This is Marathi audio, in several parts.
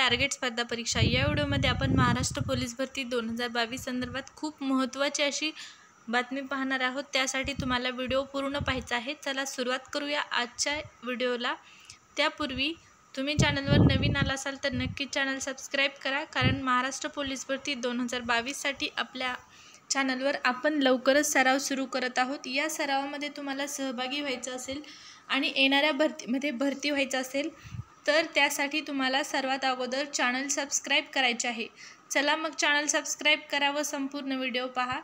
टार्गेट स्पर्धा परीक्षा या व्हिडिओमध्ये आपण महाराष्ट्र पोलीस भरती दोन हजार बावीस संदर्भात खूप महत्त्वाची अशी बातमी पाहणार आहोत त्यासाठी तुम्हाला व्हिडिओ पूर्ण पाहायचा आहे चला सुरुवात करूया आजच्या व्हिडिओला त्यापूर्वी तुम्ही चॅनलवर नवीन आला असाल तर नक्की चॅनल सबस्क्राईब करा कारण महाराष्ट्र पोलीस भरती दोन हजार बावीससाठी आपल्या चॅनलवर आपण लवकरच सराव सुरू करत आहोत या सरावामध्ये तुम्हाला सहभागी व्हायचं असेल आणि येणाऱ्या भरतीमध्ये भरती व्हायचं असेल तर त्यासाठी तुम्हाला सर्वात अगोदर चॅनल सबस्क्राईब करायचे आहे चला मग चॅनल सबस्क्राईब करा व संपूर्ण व्हिडिओ पहा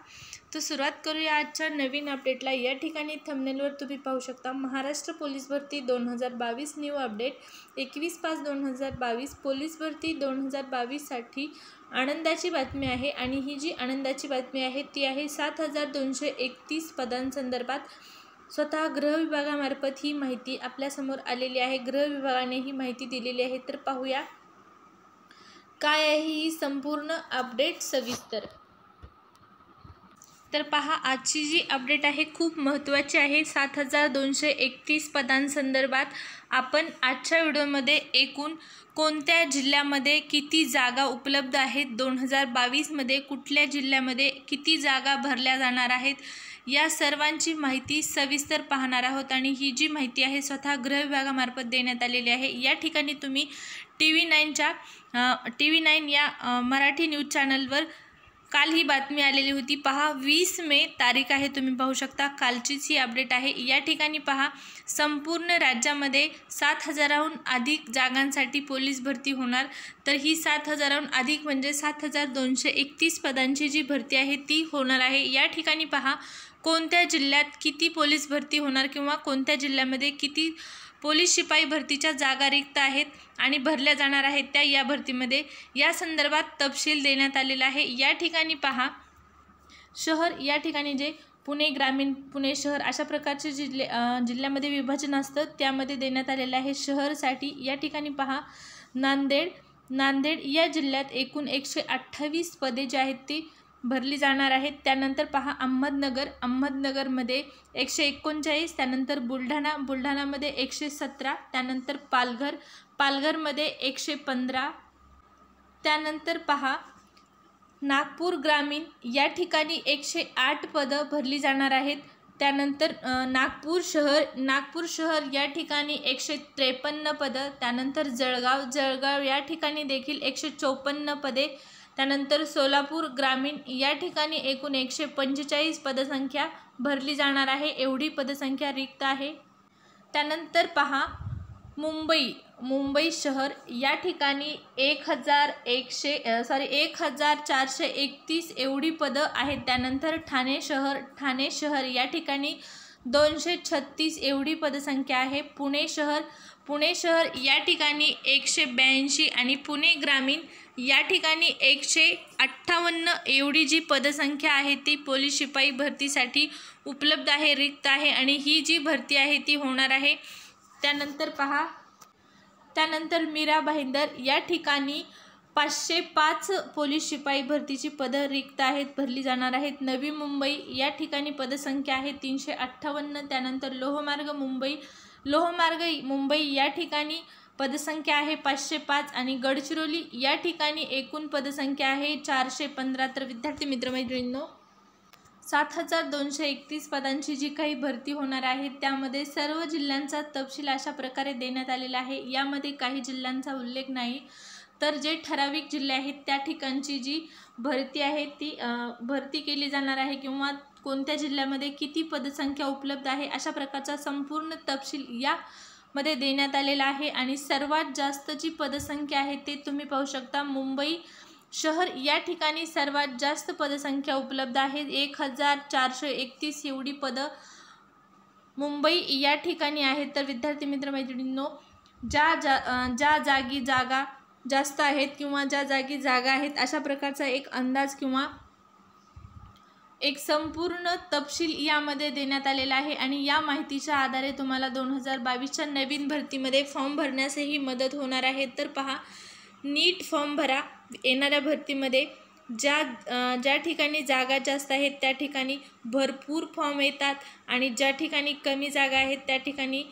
तर सुरुवात करूया आजच्या नवीन अपडेटला या ठिकाणी थमनेलवर तुम्ही पाहू शकता महाराष्ट्र पोलीस भरती दोन हजार बावीस न्यू अपडेट एकवीस पाच दोन हजार बावीस पोलीस भरती दोन हजार बावीससाठी आनंदाची बातमी आहे आणि ही जी आनंदाची बातमी आहे ती आहे सात हजार दोनशे एकतीस पदांसंदर्भात स्वतः गृह विभागामार्फत ही माहिती आपल्यासमोर आलेली आहे गृह विभागाने ही माहिती दिलेली आहे तर पाहूया काय आहे ही संपूर्ण अपडेट सविस्तर तर पहा आजची जी अपडेट आहे खूप महत्त्वाची आहे सात हजार दोनशे एकतीस पदांसंदर्भात आपण आजच्या व्हिडिओमध्ये एकूण कोणत्या जिल्ह्यामध्ये किती जागा उपलब्ध आहेत दोन हजार बावीसमध्ये कुठल्या जिल्ह्यामध्ये किती जागा भरल्या जाणार आहेत या सर्वांची माहिती सविस्तर पाहणार आहोत आणि ही जी माहिती आहे स्वतः गृह विभागामार्फत देण्यात आलेली आहे या ठिकाणी तुम्ही टी व्ही नाईनच्या टी व्ही नाईन या मराठी न्यूज चॅनलवर काल ही बातमी आलेली होती पहा वीस मे तारीख आहे तुम्ही पाहू शकता कालचीच ही अपडेट आहे या ठिकाणी पहा संपूर्ण राज्यामध्ये सात हजाराहून अधिक जागांसाठी पोलीस भरती होणार तर ही सात हजाराहून अधिक म्हणजे सात हजार दोनशे एकतीस पदांची जी भरती आहे ती होणार आहे या ठिकाणी पहा कोणत्या जिल्ह्यात किती पोलीस भरती होणार किंवा कोणत्या जिल्ह्यामध्ये किती पोलीस शिपाई भरतीच्या जागा रिक्त आहेत आणि भरल्या जाणार आहेत त्या या भरतीमध्ये या संदर्भात तपशील देण्यात आलेला आहे या ठिकाणी पहा शहर या ठिकाणी जे पुणे ग्रामीण पुणे शहर अशा प्रकारचे जिल्हे जिल्ह्यामध्ये विभाजन असतं त्यामध्ये देण्यात आलेलं आहे शहरसाठी या ठिकाणी पहा नांदेड नांदेड या जिल्ह्यात एकूण एकशे अठ्ठावीस पदे जी आहेत ती भरली जाणार आहेत त्यानंतर पहा अहमदनगर अहमदनगरमध्ये एकशे एकोणचाळीस त्यानंतर बुलढाणा बुलढाणामध्ये एकशे सतरा त्यानंतर पालघर पालघरमध्ये एकशे पंधरा त्यानंतर पहा नागपूर ग्रामीण या ठिकाणी एकशे आठ पदं भरली जाणार आहेत त्यानंतर नागपूर शहर नागपूर शहर या ठिकाणी एकशे त्रेपन्न पदं त्यानंतर जळगाव जळगाव या ठिकाणी देखील एकशे चौपन्न पदे त्यानंतर सोलापूर ग्रामीण या ठिकाणी एकूण एकशे पंचेचाळीस पदसंख्या भरली जाणार आहे एवढी पदसंख्या रिक्त आहे त्यानंतर पहा मुंबई मुंबई शहर या ठिकाणी एक हजार एकशे सॉरी एक हजार चारशे एकतीस एवढी पदं आहेत त्यानंतर ठाणे शहर ठाणे शहर या ठिकाणी दोनशे छत्तीस एवढी पदसंख्या आहे पुणे शहर पुणे शहर या ठिकाणी एकशे ब्याऐंशी आणि पुणे ग्रामीण या ठिकाणी एकशे अठ्ठावन्न एवढी जी पदसंख्या आहे ती पोलीस शिपाई भरतीसाठी उपलब्ध आहे रिक्त आहे आणि ही जी भरती आहे ती होणार आहे त्यानंतर पहा त्यानंतर मीरा भाईंदर या ठिकाणी पाचशे पाच पोलीस शिपाई भरतीची पदं रिक्त आहेत भरली जाणार आहेत नवी मुंबई या ठिकाणी पदसंख्या आहे तीनशे अठ्ठावन्न त्यानंतर लोहमार्ग मुंबई लोहमार्ग मुंबई या ठिकाणी पदसंख्या आहे पाचशे पाच आणि गडचिरोली या ठिकाणी एकूण पदसंख्या आहे चारशे पंधरा तर विद्यार्थी मित्रमैत्रिणींनो सात हजार दोनशे एकतीस पदांची जी काही भरती होणार आहे त्यामध्ये सर्व जिल्ह्यांचा तपशील अशा प्रकारे देण्यात आलेला आहे यामध्ये काही जिल्ह्यांचा उल्लेख नाही तर जे ठराविक जिल्हे आहेत त्या ठिकाणची जी भरती आहे ती भरती केली जाणार आहे किंवा कोणत्या जिल्ह्यामध्ये किती पदसंख्या उपलब्ध आहे अशा प्रकारचा संपूर्ण तपशील या मध्ये देण्यात आलेला आहे आणि सर्वात जास्त जी पदसंख्या आहे ते तुम्ही पाहू शकता मुंबई शहर या ठिकाणी सर्वात जास्त पदसंख्या उपलब्ध आहे एक हजार चारशे एकतीस एवढी पद मुंबई या ठिकाणी आहेत तर विद्यार्थी मित्र मैत्रिणींनो ज्या जा ज्या जागी जागा जास्त आहेत किंवा ज्या जागी जागा आहेत अशा प्रकारचा एक अंदाज किंवा एक संपूर्ण तपशील यामध्ये देण्यात आलेला आहे आणि या माहितीच्या आधारे तुम्हाला दोन हजार बावीसच्या नवीन भरतीमध्ये फॉर्म भरण्यासही मदत होणार आहे तर पहा नीट फॉर्म भरा येणाऱ्या भरतीमध्ये ज्या ज्या ठिकाणी जागा जास्त आहेत त्या ठिकाणी भरपूर फॉर्म येतात आणि ज्या ठिकाणी कमी जागा आहेत त्या ठिकाणी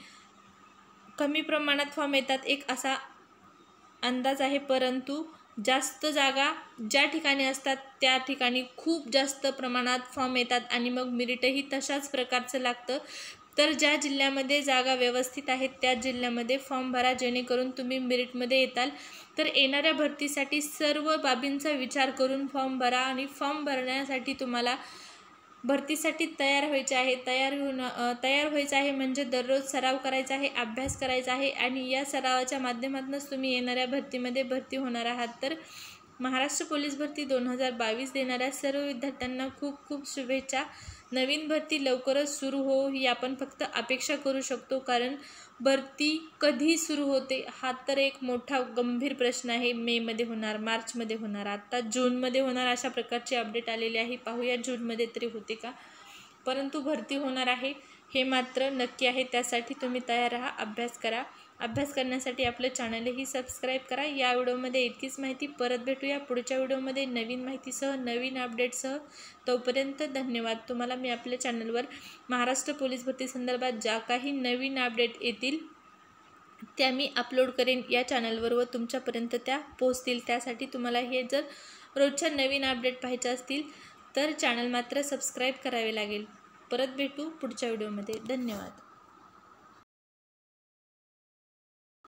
कमी प्रमाणात फॉर्म येतात एक असा अंदाज आहे परंतु जास्त जागा ज्या ठिकाणी असतात त्या ठिकाणी खूप जास्त प्रमाणात फॉर्म येतात आणि मग मिरिटही तशाच प्रकारचं लागतं तर ज्या जिल्ह्यामध्ये जागा व्यवस्थित आहेत त्या जिल्ह्यामध्ये फॉर्म भरा जेणेकरून तुम्ही मिरिटमध्ये येताल तर येणाऱ्या भरतीसाठी सर्व बाबींचा विचार करून फॉर्म भरा आणि फॉर्म भरण्यासाठी तुम्हाला भरतीसाठी तयार व्हायचे आहे तयार होणं तयार व्हायचं आहे म्हणजे दररोज सराव करायचा आहे अभ्यास करायचा आहे आणि या सरावाच्या माध्यमातूनच तुम्ही येणाऱ्या भरतीमध्ये भरती होणार आहात तर महाराष्ट्र पोलीस भरती दोन हजार बावीस देणाऱ्या सर्व विद्यार्थ्यांना खूप खूप शुभेच्छा नवीन भरती लवकरच सुरू हो ही आपण फक्त अपेक्षा करू शकतो कारण भरती कधी सुरू होते हा तर एक मोठा गंभीर प्रश्न आहे मेमध्ये होणार मार्चमध्ये होणार आत्ता जूनमध्ये होणार अशा प्रकारचे अपडेट आलेले आहे पाहूया जूनमध्ये तरी होते का परंतु भरती होणार आहे हे मात्र नक्की आहे त्यासाठी तुम्ही तयार राहा अभ्यास करा अभ्यास करण्यासाठी आपलं चॅनलही सबस्क्राईब करा या व्हिडिओमध्ये इतकीच माहिती परत भेटूया पुढच्या व्हिडिओमध्ये नवीन माहितीसह नवीन अपडेटसह तोपर्यंत धन्यवाद तुम्हाला मी आपल्या चॅनलवर महाराष्ट्र पोलीस भरती संदर्भात ज्या काही नवीन अपडेट येतील त्या मी अपलोड करेन या चॅनलवर व तुमच्यापर्यंत त्या पोहोचतील त्यासाठी तुम्हाला हे जर रोजच्या नवीन अपडेट पाहायचे असतील तर चॅनल मात्र सबस्क्राईब करावे लागेल परत भेटू पुढच्या व्हिडिओमध्ये धन्यवाद